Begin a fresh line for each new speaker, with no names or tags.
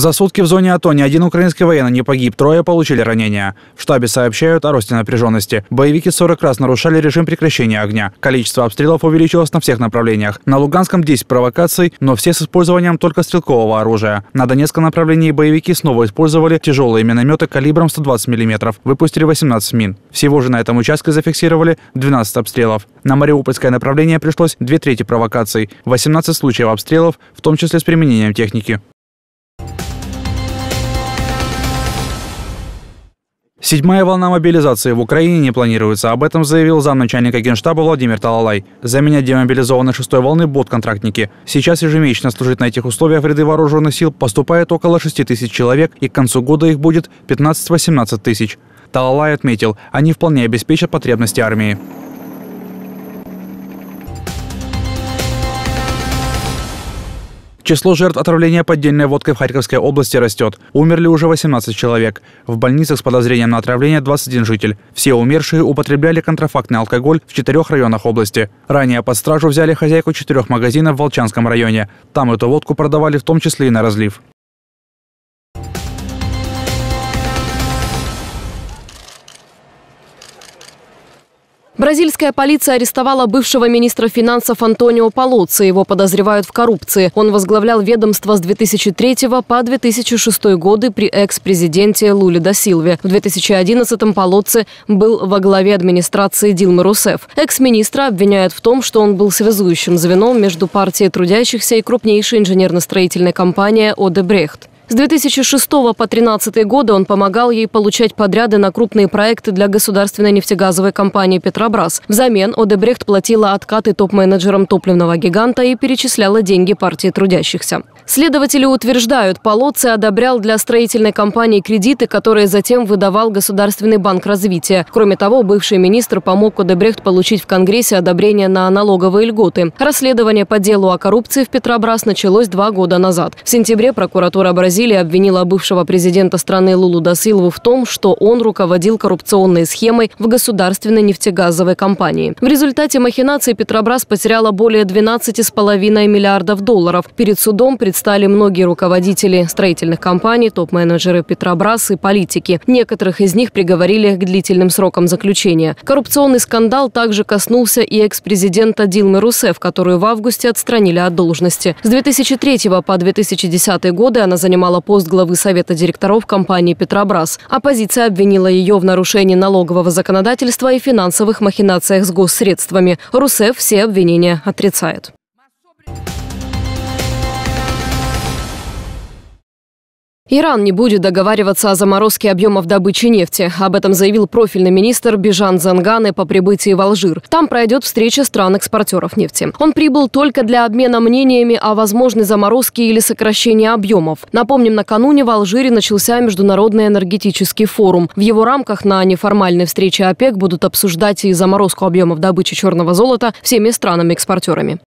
За сутки в зоне АТО ни один украинский военный не погиб, трое получили ранения. В штабе сообщают о росте напряженности. Боевики 40 раз нарушали режим прекращения огня. Количество обстрелов увеличилось на всех направлениях. На Луганском 10 провокаций, но все с использованием только стрелкового оружия. На Донецком направлении боевики снова использовали тяжелые минометы калибром 120 мм, выпустили 18 мин. Всего же на этом участке зафиксировали 12 обстрелов. На Мариупольское направление пришлось две трети провокаций, 18 случаев обстрелов, в том числе с применением техники. Седьмая волна мобилизации в Украине не планируется. Об этом заявил замначальника генштаба Владимир Талалай. Заменять демобилизованной шестой волны будут контрактники. Сейчас ежемесячно служить на этих условиях в ряды вооруженных сил поступает около 6 тысяч человек, и к концу года их будет 15-18 тысяч. Талалай отметил, они вполне обеспечат потребности армии. Число жертв отравления поддельной водкой в Харьковской области растет. Умерли уже 18 человек. В больницах с подозрением на отравление 21 житель. Все умершие употребляли контрафактный алкоголь в четырех районах области. Ранее под стражу взяли хозяйку четырех магазинов в Волчанском районе. Там эту водку продавали в том числе и на разлив.
Бразильская полиция арестовала бывшего министра финансов Антонио Полоци. Его подозревают в коррупции. Он возглавлял ведомство с 2003 по 2006 годы при экс-президенте Лули да Силве. В 2011-м Полоци был во главе администрации Дилмы Русеф. Экс-министра обвиняют в том, что он был связующим звеном между партией трудящихся и крупнейшей инженерно-строительной компанией «Одебрехт». С 2006 по 2013 годы он помогал ей получать подряды на крупные проекты для государственной нефтегазовой компании «Петробрас». Взамен Одебрехт платила откаты топ-менеджерам топливного гиганта и перечисляла деньги партии трудящихся. Следователи утверждают, Полоци одобрял для строительной компании кредиты, которые затем выдавал Государственный банк развития. Кроме того, бывший министр помог Одебрехт получить в Конгрессе одобрение на налоговые льготы. Расследование по делу о коррупции в Петробрас началось два года назад. В сентябре прокуратура Бразилии Бразилии обвинила бывшего президента страны Лулу Дасилову в том, что он руководил коррупционной схемой в государственной нефтегазовой компании. В результате махинации Петробрас потеряла более 12,5 миллиардов долларов. Перед судом предстали многие руководители строительных компаний, топ-менеджеры Петробрас и политики. Некоторых из них приговорили к длительным срокам заключения. Коррупционный скандал также коснулся и экс-президента Дилмы Русеф, которую в августе отстранили от должности. С 2003 по 2010 годы она занимала занимала пост главы Совета директоров компании «Петробрас». Оппозиция обвинила ее в нарушении налогового законодательства и финансовых махинациях с госсредствами. Русеф все обвинения отрицает. Иран не будет договариваться о заморозке объемов добычи нефти. Об этом заявил профильный министр Бижан Занганы по прибытии в Алжир. Там пройдет встреча стран-экспортеров нефти. Он прибыл только для обмена мнениями о возможной заморозке или сокращении объемов. Напомним, накануне в Алжире начался Международный энергетический форум. В его рамках на неформальной встрече ОПЕК будут обсуждать и заморозку объемов добычи черного золота всеми странами-экспортерами.